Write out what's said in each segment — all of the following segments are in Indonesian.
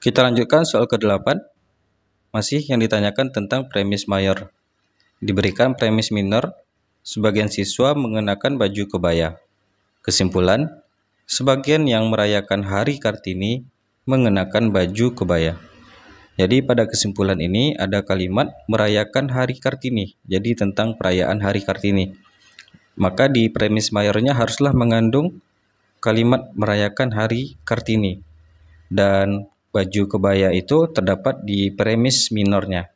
Kita lanjutkan soal ke-8. Masih yang ditanyakan tentang premis mayor. Diberikan premis minor, sebagian siswa mengenakan baju kebaya. Kesimpulan, sebagian yang merayakan Hari Kartini mengenakan baju kebaya. Jadi pada kesimpulan ini ada kalimat merayakan Hari Kartini. Jadi tentang perayaan Hari Kartini. Maka di premis mayornya haruslah mengandung kalimat merayakan Hari Kartini. Dan baju kebaya itu terdapat di premis minornya.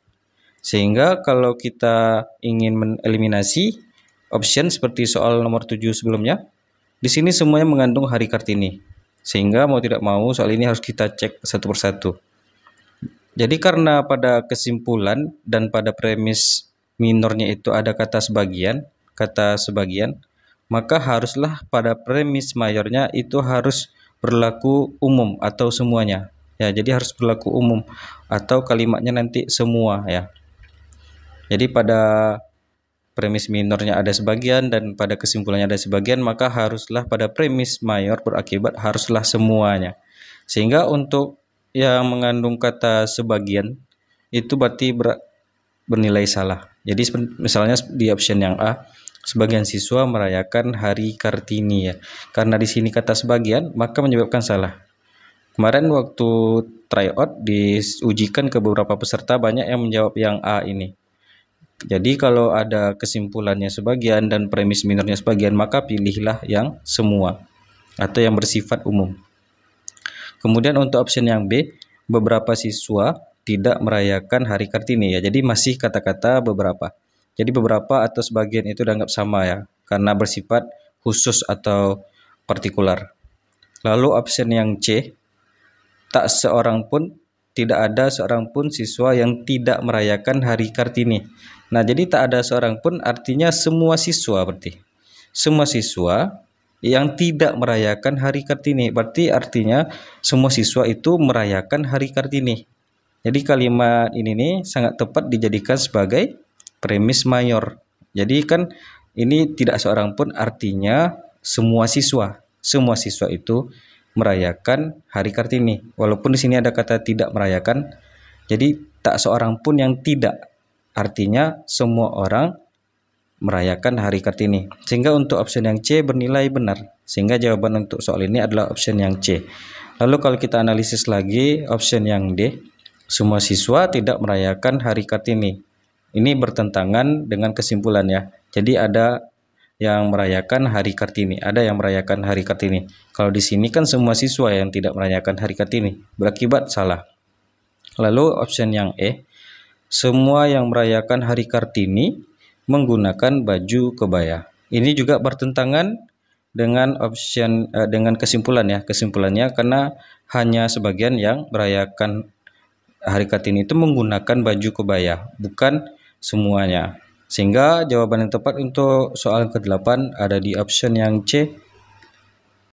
Sehingga kalau kita ingin mengeliminasi option seperti soal nomor 7 sebelumnya, di sini semuanya mengandung hari Kartini. Sehingga mau tidak mau soal ini harus kita cek satu persatu. Jadi karena pada kesimpulan dan pada premis minornya itu ada kata sebagian, kata sebagian, maka haruslah pada premis mayornya itu harus berlaku umum atau semuanya ya jadi harus berlaku umum atau kalimatnya nanti semua ya jadi pada premis minornya ada sebagian dan pada kesimpulannya ada sebagian maka haruslah pada premis mayor berakibat haruslah semuanya sehingga untuk yang mengandung kata sebagian itu berarti ber, bernilai salah jadi misalnya di option yang A sebagian siswa merayakan hari Kartini ya karena di sini kata sebagian maka menyebabkan salah Kemarin waktu tryout diujikan ke beberapa peserta banyak yang menjawab yang A ini. Jadi kalau ada kesimpulannya sebagian dan premis minornya sebagian, maka pilihlah yang semua atau yang bersifat umum. Kemudian untuk option yang B, beberapa siswa tidak merayakan Hari Kartini ya. Jadi masih kata-kata beberapa. Jadi beberapa atau sebagian itu dianggap sama ya karena bersifat khusus atau partikular. Lalu option yang C, tak seorang pun tidak ada seorang pun siswa yang tidak merayakan Hari Kartini. Nah, jadi tak ada seorang pun artinya semua siswa berarti. Semua siswa yang tidak merayakan Hari Kartini. Berarti artinya semua siswa itu merayakan Hari Kartini. Jadi kalimat ini nih sangat tepat dijadikan sebagai premis mayor. Jadi kan ini tidak seorang pun artinya semua siswa. Semua siswa itu merayakan Hari Kartini. Walaupun di sini ada kata tidak merayakan, jadi tak seorang pun yang tidak. Artinya semua orang merayakan Hari Kartini. Sehingga untuk option yang C bernilai benar. Sehingga jawaban untuk soal ini adalah option yang C. Lalu kalau kita analisis lagi option yang D, semua siswa tidak merayakan Hari Kartini. Ini bertentangan dengan kesimpulannya. Jadi ada yang merayakan Hari Kartini, ada yang merayakan Hari Kartini. Kalau di sini kan semua siswa yang tidak merayakan Hari Kartini, berakibat salah. Lalu option yang E, semua yang merayakan Hari Kartini menggunakan baju kebaya. Ini juga bertentangan dengan option eh, dengan kesimpulan ya, kesimpulannya karena hanya sebagian yang merayakan Hari Kartini itu menggunakan baju kebaya, bukan semuanya. Sehingga jawaban yang tepat untuk soal ke-8 ada di option yang C